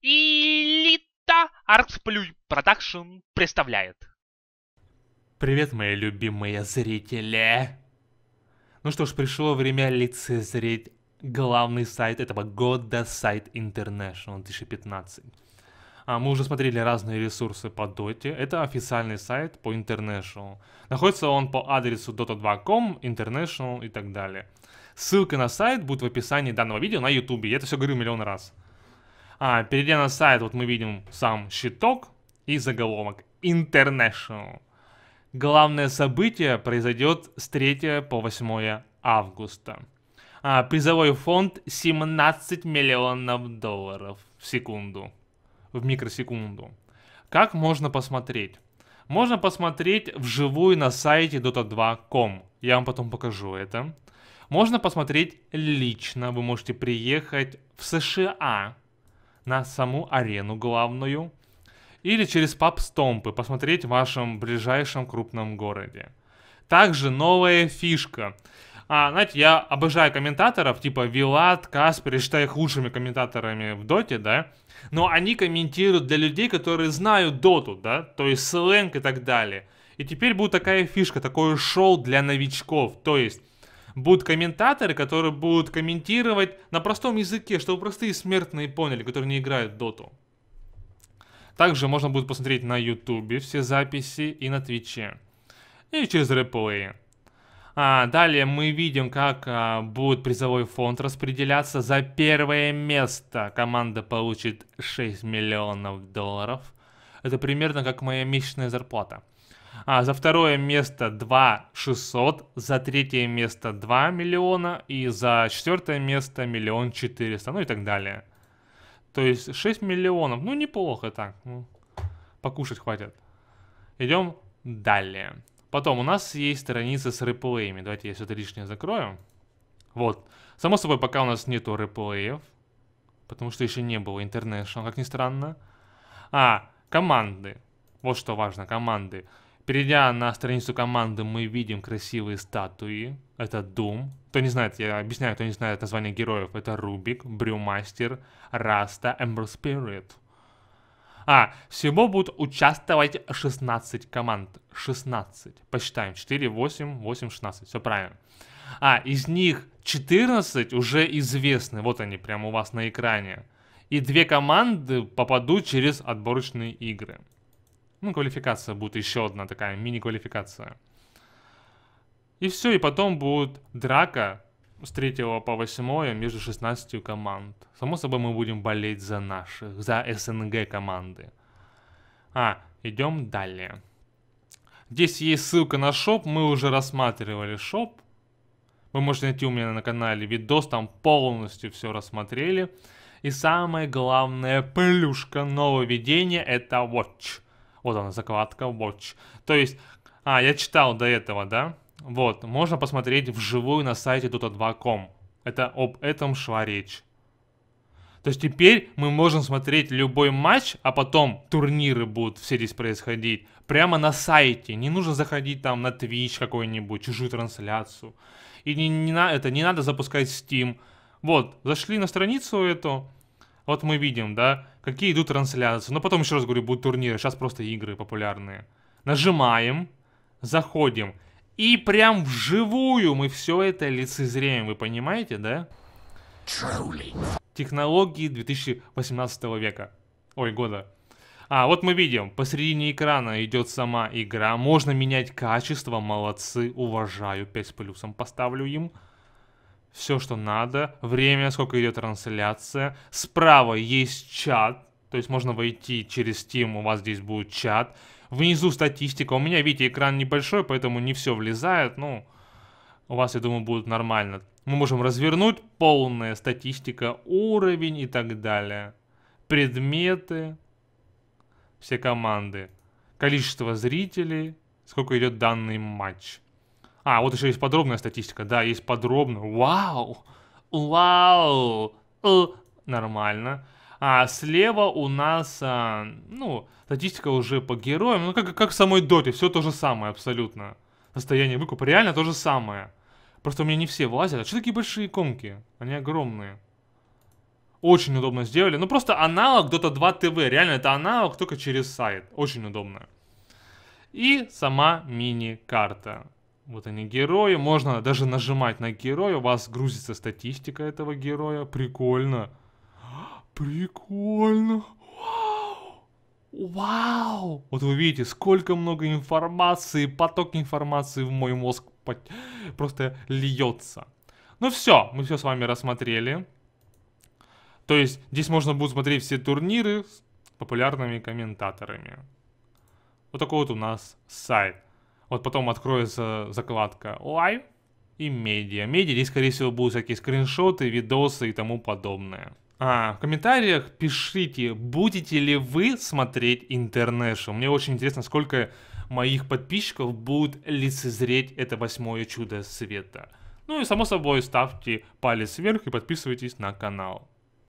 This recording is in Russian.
Элита Артсплюй Продакшн представляет. Привет, мои любимые зрители. Ну что ж, пришло время лицезреть главный сайт этого года, сайт International 2015. А мы уже смотрели разные ресурсы по Доте. Это официальный сайт по International. Находится он по адресу dota2.com, International и так далее. Ссылка на сайт будет в описании данного видео на YouTube. Я это все говорю миллион раз. А, перейдя на сайт, вот мы видим сам щиток и заголовок International. Главное событие произойдет с 3 по 8 августа. А, призовой фонд 17 миллионов долларов в секунду, в микросекунду. Как можно посмотреть? Можно посмотреть вживую на сайте dota2.com. Я вам потом покажу это. Можно посмотреть лично. Вы можете приехать в США на саму арену главную или через паб-стомпы посмотреть в вашем ближайшем крупном городе. Также новая фишка. А, знаете, я обожаю комментаторов, типа Вилат, Каспер, я считаю их лучшими комментаторами в Доте, да? Но они комментируют для людей, которые знают Доту, да? То есть сленг и так далее. И теперь будет такая фишка, такое шоу для новичков. То есть будут комментаторы, которые будут комментировать на простом языке, чтобы простые смертные поняли, которые не играют в доту. Также можно будет посмотреть на ютубе все записи и на твиче. И через реплеи. А, далее мы видим, как а, будет призовой фонд распределяться. За первое место команда получит 6 миллионов долларов. Это примерно как моя месячная зарплата. А за второе место 2 600, за третье место 2 миллиона и за четвертое место миллион четыреста, ну и так далее. То есть 6 миллионов, ну неплохо так, ну, покушать хватит. Идем далее. Потом у нас есть страница с реплеями, давайте я все это лишнее закрою. Вот, само собой пока у нас нету реплеев, потому что еще не было International, как ни странно. А, команды. Вот что важно, команды. Перейдя на страницу команды, мы видим красивые статуи. Это Doom. Кто не знает, я объясняю, кто не знает название героев. Это Рубик, Брюмастер, Раста, Эмбер Спирит. А, всего будут участвовать 16 команд. 16. Посчитаем. 4, 8, 8, 16. Все правильно. А, из них 14 уже известны. Вот они прямо у вас на экране. И две команды попадут через отборочные игры. Ну, квалификация будет еще одна такая, мини-квалификация. И все, и потом будет драка с 3 по 8 между 16 команд. Само собой, мы будем болеть за наших, за СНГ команды. А, идем далее. Здесь есть ссылка на шоп, мы уже рассматривали шоп. Вы можете найти у меня на канале видос, там полностью все рассмотрели. И самое главное, плюшка нововведения это Watch. Вот она, закладка Watch. То есть, а, я читал до этого, да? Вот, можно посмотреть вживую на сайте Dota2.com. Это об этом шла речь. То есть теперь мы можем смотреть любой матч, а потом турниры будут все здесь происходить. Прямо на сайте. Не нужно заходить там на Twitch какой-нибудь, чужую трансляцию. И не, не, на, это, не надо запускать Steam. Вот, зашли на страницу эту, вот мы видим, да, какие идут трансляции. Но ну, потом, еще раз говорю, будут турниры. Сейчас просто игры популярные. Нажимаем, заходим. И прям вживую мы все это лицезреем, вы понимаете, да? Truly. Технологии 2018 века. Ой, года. А, вот мы видим, посередине экрана идет сама игра. Можно менять качество, молодцы, уважаю, 5 с плюсом поставлю им все, что надо, время, сколько идет трансляция. Справа есть чат, то есть можно войти через Steam, у вас здесь будет чат. Внизу статистика. У меня, видите, экран небольшой, поэтому не все влезает. Ну, у вас, я думаю, будет нормально. Мы можем развернуть полная статистика, уровень и так далее. Предметы, все команды, количество зрителей, сколько идет данный матч. А, вот еще есть подробная статистика. Да, есть подробно. Вау! Вау! Э, нормально. А слева у нас, а, ну, статистика уже по героям. Ну, как, как в самой доте, все то же самое абсолютно. Состояние выкупа реально то же самое. Просто у меня не все влазят. А что такие большие комки? Они огромные. Очень удобно сделали. Ну, просто аналог Dota 2 TV. Реально, это аналог только через сайт. Очень удобно. И сама мини-карта. Вот они герои. Можно даже нажимать на героя. У вас грузится статистика этого героя. Прикольно. Прикольно. Вау! Вот вы видите, сколько много информации, поток информации в мой мозг просто льется. Ну все, мы все с вами рассмотрели. То есть здесь можно будет смотреть все турниры с популярными комментаторами. Вот такой вот у нас сайт. Вот потом откроется закладка Live и Media. Media здесь, скорее всего, будут всякие скриншоты, видосы и тому подобное. А, в комментариях пишите, будете ли вы смотреть International. Мне очень интересно, сколько моих подписчиков будет лицезреть это восьмое чудо света. Ну и само собой ставьте палец вверх и подписывайтесь на канал.